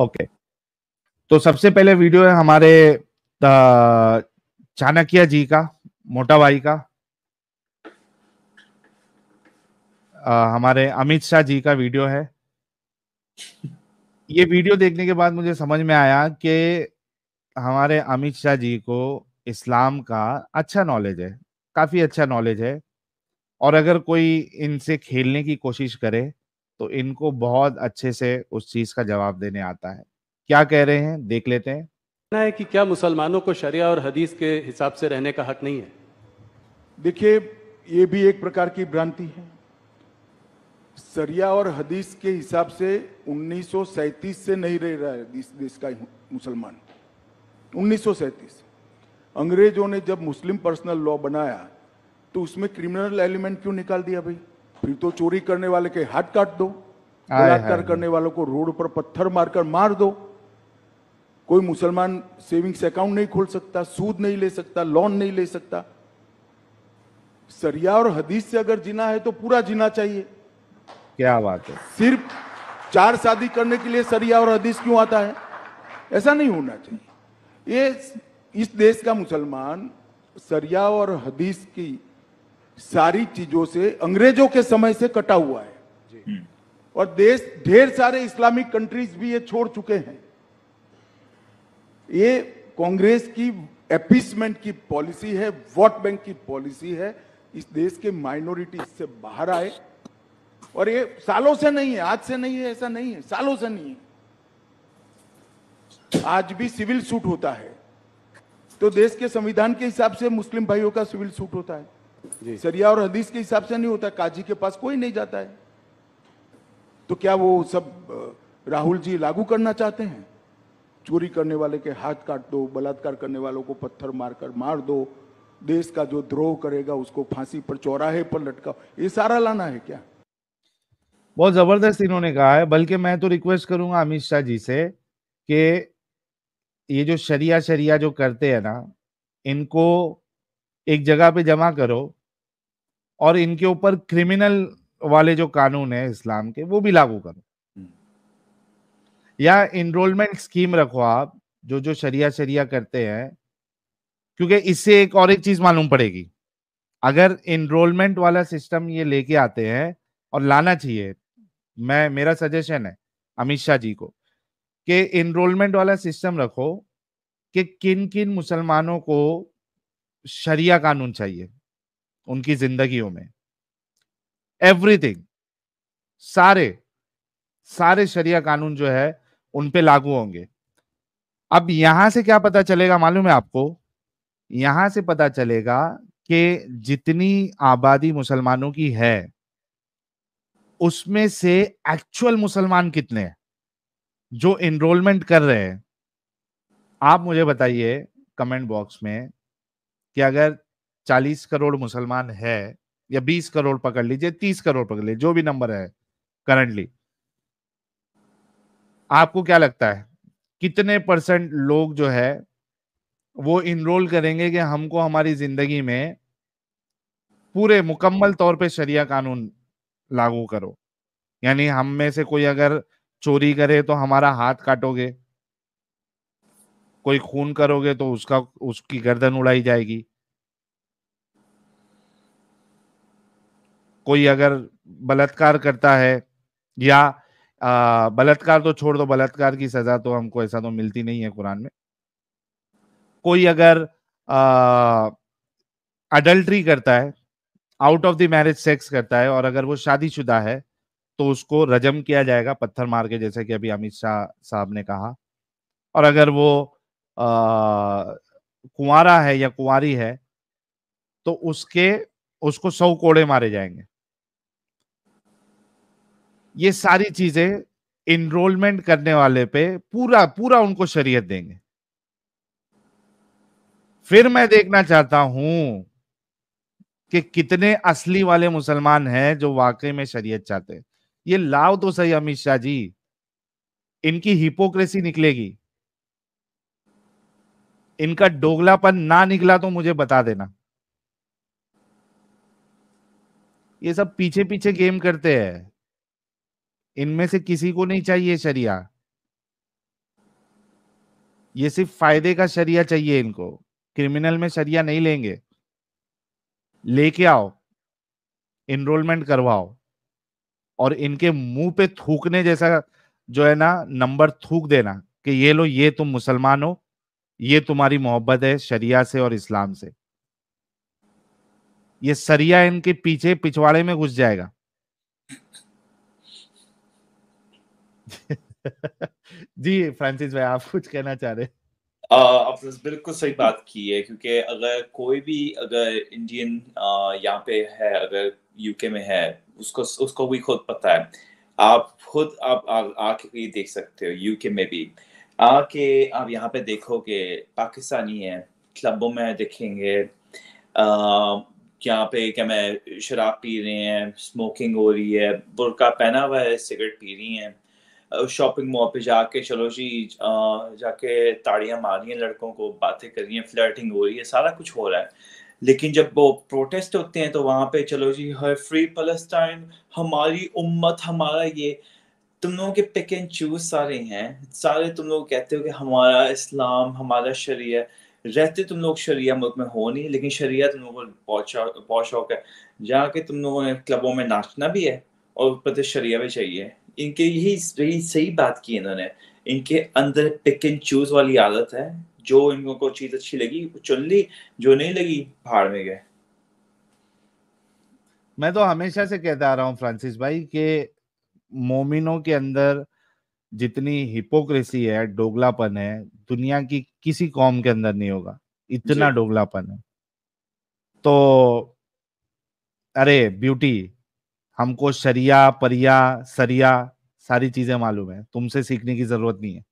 Okay तो सबसे पहले वीडियो है हमारे चाणक्य जी का मोटा भाई का आ, हमारे अमित शाह जी का वीडियो है ये वीडियो देखने के बाद मुझे समझ में आया कि हमारे अमित शाह जी को इस्लाम का अच्छा नॉलेज है काफी अच्छा नॉलेज है और अगर कोई इनसे खेलने की कोशिश करे तो इनको बहुत अच्छे से उस चीज का जवाब देने आता है क्या कह रहे हैं देख लेते हैं है कि क्या मुसलमानों को शरिया और हदीस के हिसाब से रहने का हक नहीं है देखिए ये भी एक प्रकार की भ्रांति है सरिया और हदीस के हिसाब से उन्नीस से नहीं रह रहा है इस देश का मुसलमान उन्नीस अंग्रेजों ने जब मुस्लिम पर्सनल लॉ बनाया तो उसमें क्रिमिनल एलिमेंट क्यों निकाल दिया भाई फिर तो चोरी करने वाले के हाथ काट दो बलात्कार करने वालों को रोड पर पत्थर मारकर मार दो कोई मुसलमान सेविंग्स अकाउंट नहीं खोल सकता सूद नहीं ले सकता लोन नहीं ले सकता सरिया और हदीस से अगर जीना है तो पूरा जीना चाहिए क्या बात है सिर्फ चार शादी करने के लिए सरिया और हदीस क्यों आता है ऐसा नहीं होना चाहिए ये इस देश का मुसलमान सरिया और हदीस की सारी चीजों से अंग्रेजों के समय से कटा हुआ है हम्म। और देश ढेर सारे इस्लामिक कंट्रीज भी ये छोड़ चुके हैं ये कांग्रेस की एपीसमेंट की पॉलिसी है वोट बैंक की पॉलिसी है इस देश के माइनॉरिटी से बाहर आए और ये सालों से नहीं है आज से नहीं है ऐसा नहीं है सालों से नहीं है आज भी सिविल सूट होता है तो देश के संविधान के हिसाब से मुस्लिम भाइयों का सिविल सूट होता है सरिया और हदीस के हिसाब से नहीं होता काजी के पास कोई नहीं जाता है तो क्या वो सब राहुल जी लागू करना चाहते हैं चोरी करने वाले के हाथ काट दो बलात्कार करने वालों को पत्थर मारकर मार दो देश का जो द्रोह करेगा उसको फांसी पर चौराहे पर लटका ये सारा लाना है क्या बहुत जबरदस्त इन्होंने कहा है बल्कि मैं तो रिक्वेस्ट करूंगा अमित शाह जी से कि ये जो शरिया शरिया जो करते हैं ना इनको एक जगह पे जमा करो और इनके ऊपर क्रिमिनल वाले जो कानून है इस्लाम के वो भी लागू करो हम्म। या इनरोलमेंट स्कीम रखो आप जो जो शरिया शरिया करते हैं क्योंकि इससे एक और एक चीज मालूम पड़ेगी अगर इनरोलमेंट वाला सिस्टम ये लेके आते हैं और लाना चाहिए मैं मेरा सजेशन है अमित शाह जी को कि इनरोलमेंट वाला सिस्टम रखो कि किन किन मुसलमानों को शरिया कानून चाहिए उनकी जिंदगियों में एवरीथिंग सारे सारे शरिया कानून जो है उन पे लागू होंगे अब यहां से क्या पता चलेगा मालूम है आपको यहां से पता चलेगा कि जितनी आबादी मुसलमानों की है उसमें से एक्चुअल मुसलमान कितने हैं जो इनरोलमेंट कर रहे हैं आप मुझे बताइए कमेंट बॉक्स में कि अगर 40 करोड़ मुसलमान है या 20 करोड़ पकड़ लीजिए 30 करोड़ पकड़ लीजिए जो भी नंबर है करंटली आपको क्या लगता है कितने परसेंट लोग जो है वो इनरोल करेंगे कि हमको हमारी जिंदगी में पूरे मुकम्मल तौर पे शरिया कानून लागू करो यानी हम में से कोई अगर चोरी करे तो हमारा हाथ काटोगे कोई खून करोगे तो उसका उसकी गर्दन उड़ाई जाएगी कोई अगर बलात्कार करता है या बलात्कार तो छोड़ दो बलात्कार की सजा तो हमको ऐसा तो मिलती नहीं है कुरान में कोई अगर अडल्ट्री करता है out of the marriage sex करता है और अगर वो शादीशुदा है तो उसको रजम किया जाएगा पत्थर मार के जैसे कि अभी अमित शाह साहब ने कहा और अगर वो कुआरा है या कुआरी है तो उसके उसको सौ कोड़े मारे जाएंगे ये सारी चीजें इनरोलमेंट करने वाले पे पूरा पूरा उनको शरीयत देंगे फिर मैं देखना चाहता हूं कि कितने असली वाले मुसलमान हैं जो वाकई में शरीयत चाहते हैं ये लाओ तो सही अमित शाह जी इनकी हिपोक्रेसी निकलेगी इनका डोगलापन ना निकला तो मुझे बता देना ये सब पीछे पीछे गेम करते हैं इनमें से किसी को नहीं चाहिए शरिया ये सिर्फ फायदे का शरिया चाहिए इनको क्रिमिनल में शरिया नहीं लेंगे लेके आओ इनरोलमेंट करवाओ और इनके मुंह पे थूकने जैसा जो है ना नंबर थूक देना कि ये लो ये तुम मुसलमान हो ये तुम्हारी मोहब्बत है शरिया से और इस्लाम से ये सरिया इनके पीछे पिछवाड़े में घुस जाएगा जी फ्रांसिस भाई आप कुछ कहना चाह रहे आपने बिल्कुल सही बात की है क्योंकि अगर कोई भी अगर इंडियन यहाँ पे है अगर यूके में है उसको उसको भी खुद पता है आप खुद आप आके देख सकते हो यूके में भी आके आप यहाँ पे देखोगे पाकिस्तानी है क्लबों में देखेंगे यहाँ पे क्या मैं शराब पी रहे हैं स्मोकिंग हो रही है बुरका पहना हुआ है सिगरेट पी रही हैं शॉपिंग मॉल पे जाके चलो जी जाके ताड़ियाँ मार रही हैं लड़कों को बातें कर रही हैं फ्लर्टिंग हो रही है सारा कुछ हो रहा है लेकिन जब वो प्रोटेस्ट होते हैं तो वहाँ पे चलो जी हर फ्री पलस्टाइन हमारी उम्मत हमारा ये तुम लोगों के पिक एंड चूज सारे हैं सारे तुम लोग कहते हो कि हमारा इस्लाम हमारा शरीय रहते तुम लोग शरिया मुल्क में हो नहीं लेकिन शरिया तुम लोगों को बहुत बहुत शौक है जहाँ के तुम लोगों ने क्लबों में नाचना भी है और ऊपर से तो शरिया भी चाहिए इनके यही यही सही बात की इन्होंने इनके अंदर पिक एंड चूज वाली आदत है जो इनको को चीज अच्छी लगी वो चुन ली जो नहीं लगी भाड़ में गए मैं तो हमेशा से कहता आ रहा हूँ फ्रांसिस भाई के मोमिनों के अंदर जितनी हिपोक्रेसी है डोगलापन है दुनिया की किसी कौम के अंदर नहीं होगा इतना डोगलापन है तो अरे ब्यूटी हमको शरिया परिया सरिया सारी चीजें मालूम है तुमसे सीखने की जरूरत नहीं है